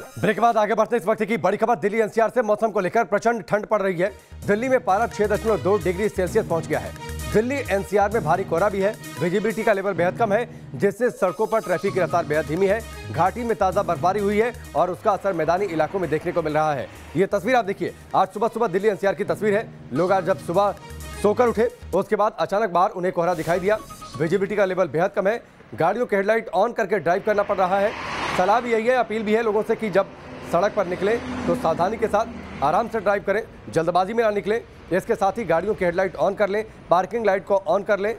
break के बाद आगे बढ़ते इस वक्त की बड़ी खबर दिल्ली एनसीआर से मौसम को लेकर प्रचंड ठंड पड़ रही है दिल्ली में पारा छह दशमलव दो डिग्री सेल्सियस पहुंच गया है दिल्ली एनसीआर में भारी कोहरा भी है विजिबिलिटी का लेवल बेहद कम है जिससे सड़कों पर ट्रैफिक की रफ्तार बेहद धीमी है घाटी में ताज़ा बर्फबारी हुई है और उसका असर मैदानी इलाकों में देखने को मिल रहा है ये तस्वीर आप देखिए आज सुबह सुबह दिल्ली एनसीआर की तस्वीर है लोग आज जब सुबह सोकर उठे उसके बाद अचानक बाहर उन्हें कोहरा दिखाई दिया विजिबिलिटी का लेवल बेहद कम है गाड़ियों के हेडलाइट ऑन करके ड्राइव करना पड़ रहा है सलाह भी यही है अपील भी है लोगों से कि जब सड़क पर निकलें तो सावधानी के साथ आराम से ड्राइव करें जल्दबाजी में ना निकलें इसके साथ ही गाड़ियों की हेडलाइट ऑन कर लें पार्किंग लाइट को ऑन कर लें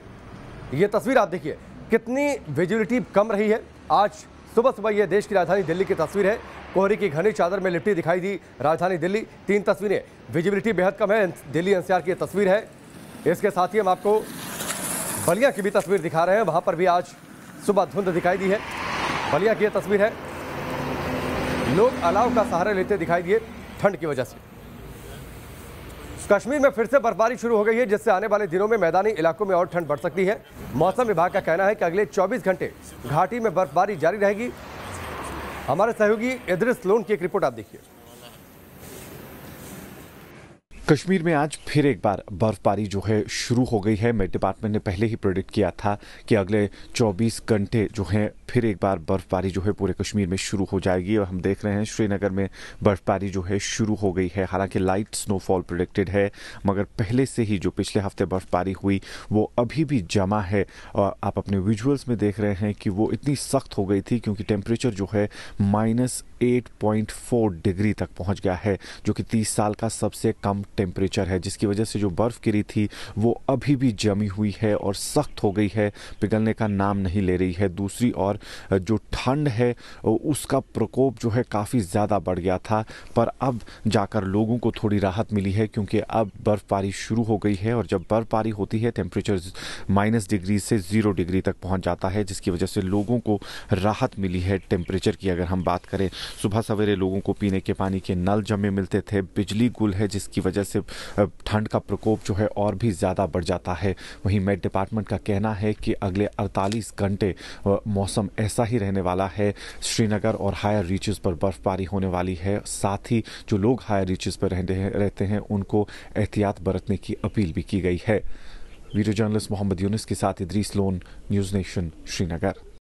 ये तस्वीर आप देखिए कितनी विजिबिलिटी कम रही है आज सुबह सुबह ये देश की राजधानी दिल्ली की तस्वीर है कोहरे की घनी चादर में लिपटी दिखाई दी राजधानी दिल्ली तीन तस्वीरें विजिबिलिटी बेहद कम है दिल्ली एनसीआर की तस्वीर है इसके साथ ही हम आपको बलिया की भी तस्वीर दिखा रहे हैं वहाँ पर भी आज सुबह धुंध दिखाई दी है बलिया की तस्वीर है लोग अलाव का सहारा लेते दिखाई दिए ठंड की वजह से कश्मीर में फिर से बर्फबारी शुरू हो गई है जिससे आने वाले दिनों में मैदानी इलाकों में और ठंड बढ़ सकती है मौसम विभाग का कहना है कि अगले 24 घंटे घाटी में बर्फबारी जारी रहेगी हमारे सहयोगी इद्रिस लोन की एक रिपोर्ट आप देखिए कश्मीर में आज फिर एक बार बर्फबारी जो है शुरू हो गई है मेट डिपार्टमेंट ने पहले ही प्रोडिक्ट किया था कि अगले 24 घंटे जो है फिर एक बार बर्फबारी जो है पूरे कश्मीर में शुरू हो जाएगी और हम देख रहे हैं श्रीनगर में बर्फबारी जो है शुरू हो गई है हालांकि लाइट स्नोफॉल प्रोडिक्टेड है मगर पहले से ही जो पिछले हफ्ते बर्फबारी हुई वो अभी भी जमा है और आप अपने विजुअल्स में देख रहे हैं कि वो इतनी सख्त हो गई थी क्योंकि टेम्परेचर जो है माइनस डिग्री तक पहुँच गया है जो कि तीस साल का सबसे कम टेम्परेचर है जिसकी वजह से जो बर्फ़ गिरी थी वो अभी भी जमी हुई है और सख्त हो गई है पिघलने का नाम नहीं ले रही है दूसरी और जो ठंड है उसका प्रकोप जो है काफ़ी ज़्यादा बढ़ गया था पर अब जाकर लोगों को थोड़ी राहत मिली है क्योंकि अब बर्फबारी शुरू हो गई है और जब बर्फबारी होती है टेम्परेचर माइनस डिग्री से ज़ीरो डिग्री तक पहुँच जाता है जिसकी वजह से लोगों को राहत मिली है टेम्परेचर की अगर हम बात करें सुबह सवेरे लोगों को पीने के पानी के नल जमे मिलते थे बिजली गुल है जिसकी वजह से ठंड का प्रकोप जो है और भी ज़्यादा बढ़ जाता है वहीं मेट डिपार्टमेंट का कहना है कि अगले 48 घंटे मौसम मौसम ऐसा ही रहने वाला है श्रीनगर और हायर रीचेस पर बर्फबारी होने वाली है साथ ही जो लोग हायर रीचेस पर रहते हैं रहते हैं उनको एहतियात बरतने की अपील भी की गई है वीडियो जर्नलिस्ट मोहम्मद यूनिस के साथ इद्रीस लोन न्यूज़ नेशन श्रीनगर